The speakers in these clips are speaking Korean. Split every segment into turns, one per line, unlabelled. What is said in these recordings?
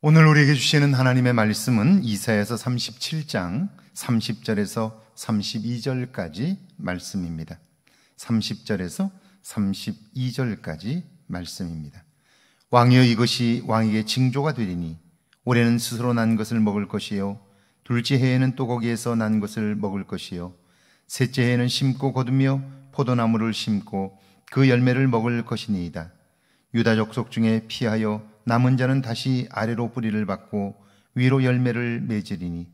오늘 우리에게 주시는 하나님의 말씀은 이사에서 37장 30절에서 32절까지 말씀입니다. 30절에서 32절까지 말씀입니다. 왕이여 이것이 왕에게 징조가 되리니 올해는 스스로 난 것을 먹을 것이요 둘째 해에는 또 거기에서 난 것을 먹을 것이요 셋째 해에는 심고 거두며 포도나무를 심고 그 열매를 먹을 것이니이다. 유다 족속 중에 피하여 남은 자는 다시 아래로 뿌리를 받고 위로 열매를 맺으리니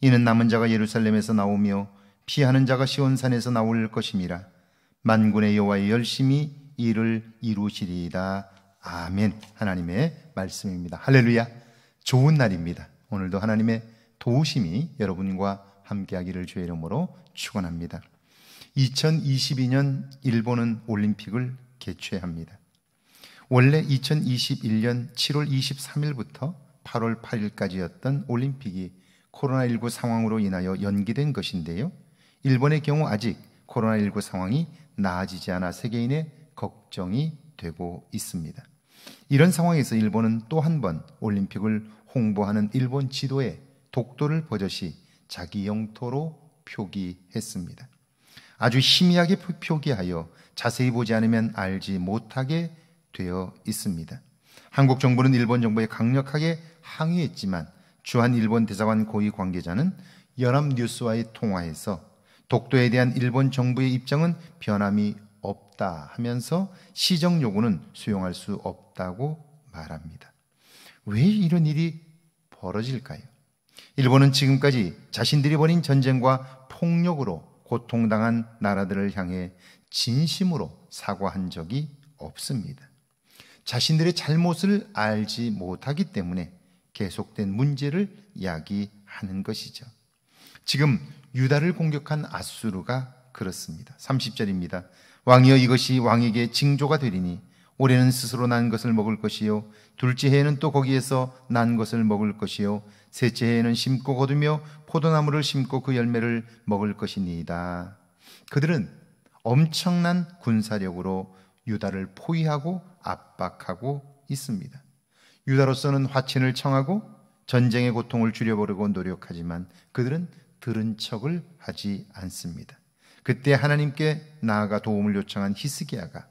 이는 남은 자가 예루살렘에서 나오며 피하는 자가 시온산에서 나올 것임이라 만군의 여호와의 열심히 이를 이루시리이다. 아멘. 하나님의 말씀입니다. 할렐루야. 좋은 날입니다. 오늘도 하나님의 도우심이 여러분과 함께하기를 주의 이름으로 축원합니다. 2022년 일본은 올림픽을 개최합니다. 원래 2021년 7월 23일부터 8월 8일까지였던 올림픽이 코로나19 상황으로 인하여 연기된 것인데요. 일본의 경우 아직 코로나19 상황이 나아지지 않아 세계인의 걱정이 되고 있습니다. 이런 상황에서 일본은 또 한 번 올림픽을 홍보하는 일본 지도에 독도를 버젓이 자기 영토로 표기했습니다. 아주 희미하게 표기하여 자세히 보지 않으면 알지 못하게 되어 있습니다. 한국 정부는 일본 정부에 강력하게 항의했지만 주한 일본 대사관 고위 관계자는 연합뉴스와의 통화에서 독도에 대한 일본 정부의 입장은 변함이 없다 하면서 시정 요구는 수용할 수 없다고 말합니다. 왜 이런 일이 벌어질까요? 일본은 지금까지 자신들이 벌인 전쟁과 폭력으로 고통당한 나라들을 향해 진심으로 사과한 적이 없습니다. 자신들의 잘못을 알지 못하기 때문에 계속된 문제를 이야기하는 것이죠. 지금 유다를 공격한 아수르가 그렇습니다. 30절입니다. 왕이여 이것이 왕에게 징조가 되리니 올해는 스스로 난 것을 먹을 것이요 둘째 해에는 또 거기에서 난 것을 먹을 것이요 셋째 해에는 심고 거두며 포도나무를 심고 그 열매를 먹을 것이니이다. 그들은 엄청난 군사력으로 유다를 포위하고 압박하고 있습니다. 유다로서는 화친을 청하고 전쟁의 고통을 줄여보려고 노력하지만 그들은 들은 척을 하지 않습니다. 그때 하나님께 나아가 도움을 요청한 히스기야가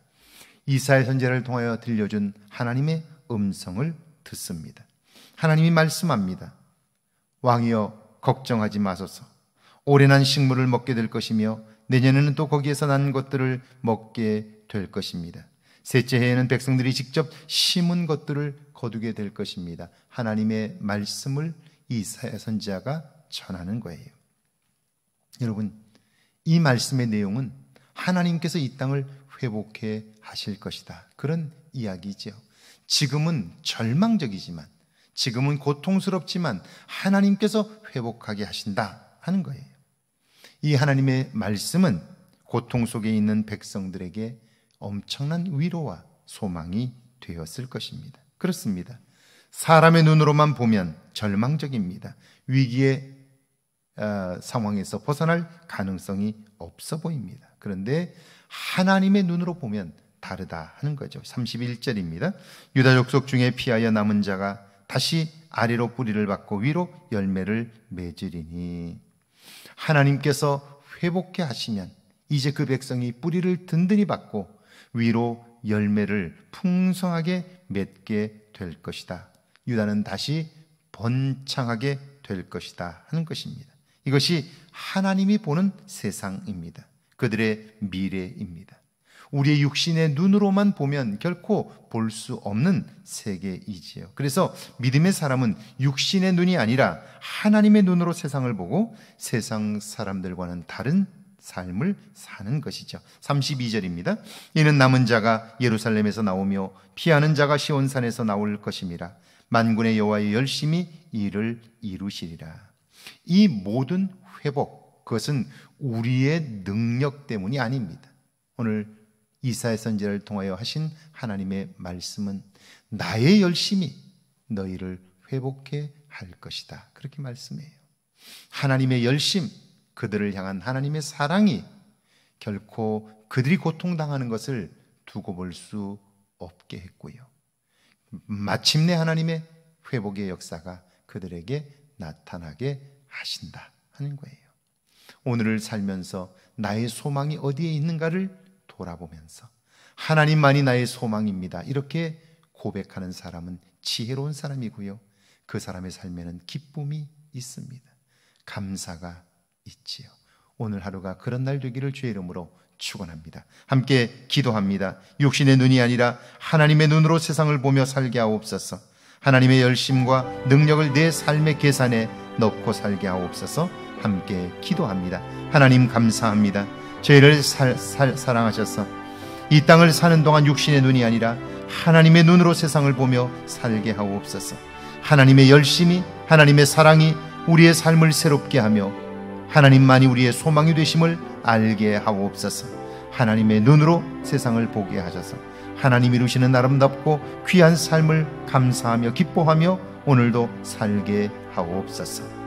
이사의 선제를 통하여 들려준 하나님의 음성을 듣습니다. 하나님이 말씀합니다. 왕이여 걱정하지 마소서. 올해는 식물을 먹게 될 것이며 내년에는 또 거기에서 난 것들을 먹게 될 것입니다. 셋째 해에는 백성들이 직접 심은 것들을 거두게 될 것입니다. 하나님의 말씀을 이사야 선지자가 전하는 거예요. 여러분, 이 말씀의 내용은 하나님께서 이 땅을 회복해 하실 것이다. 그런 이야기죠. 지금은 절망적이지만, 지금은 고통스럽지만 하나님께서 회복하게 하신다 하는 거예요. 이 하나님의 말씀은 고통 속에 있는 백성들에게 엄청난 위로와 소망이 되었을 것입니다. 그렇습니다. 사람의 눈으로만 보면 절망적입니다. 위기의 어, 상황에서 벗어날 가능성이 없어 보입니다. 그런데 하나님의 눈으로 보면 다르다 하는 거죠. 31절입니다. 유다 족속 중에 피하여 남은 자가 다시 아래로 뿌리를 받고 위로 열매를 맺으리니 하나님께서 회복해 하시면 이제 그 백성이 뿌리를 든든히 받고 위로 열매를 풍성하게 맺게 될 것이다. 유다는 다시 번창하게 될 것이다 하는 것입니다. 이것이 하나님이 보는 세상입니다. 그들의 미래입니다. 우리의 육신의 눈으로만 보면 결코 볼 수 없는 세계이지요. 그래서 믿음의 사람은 육신의 눈이 아니라 하나님의 눈으로 세상을 보고 세상 사람들과는 다른 삶을 사는 것이죠. 32절입니다. 이는 남은 자가 예루살렘에서 나오며 피하는 자가 시온산에서 나올 것입니다 만군의 여호와의 열심히 이를 이루시리라. 이 모든 회복 그것은 우리의 능력 때문이 아닙니다. 오늘 이사야 선지자를 통하여 하신 하나님의 말씀은 나의 열심이 너희를 회복해 할 것이다. 그렇게 말씀해요. 하나님의 열심, 그들을 향한 하나님의 사랑이 결코 그들이 고통당하는 것을 두고 볼 수 없게 했고요. 마침내 하나님의 회복의 역사가 그들에게 나타나게 하신다 하는 거예요. 오늘을 살면서 나의 소망이 어디에 있는가를 돌아보면서 하나님만이 나의 소망입니다. 이렇게 고백하는 사람은 지혜로운 사람이고요. 그 사람의 삶에는 기쁨이 있습니다. 감사가 있지요. 오늘 하루가 그런 날 되기를 주의 이름으로 축원합니다. 함께 기도합니다. 육신의 눈이 아니라 하나님의 눈으로 세상을 보며 살게 하옵소서. 하나님의 열심과 능력을 내 삶의 계산에 넣고 살게 하옵소서. 함께 기도합니다. 하나님 감사합니다. 저희를 살, 살, 사랑하셔서 이 땅을 사는 동안 육신의 눈이 아니라 하나님의 눈으로 세상을 보며 살게 하옵소서. 하나님의 열심이 하나님의 사랑이 우리의 삶을 새롭게 하며 하나님만이 우리의 소망이 되심을 알게 하옵소서. 하나님의 눈으로 세상을 보게 하셔서 하나님 이루시는 아름답고 귀한 삶을 감사하며 기뻐하며 오늘도 살게 하옵소서.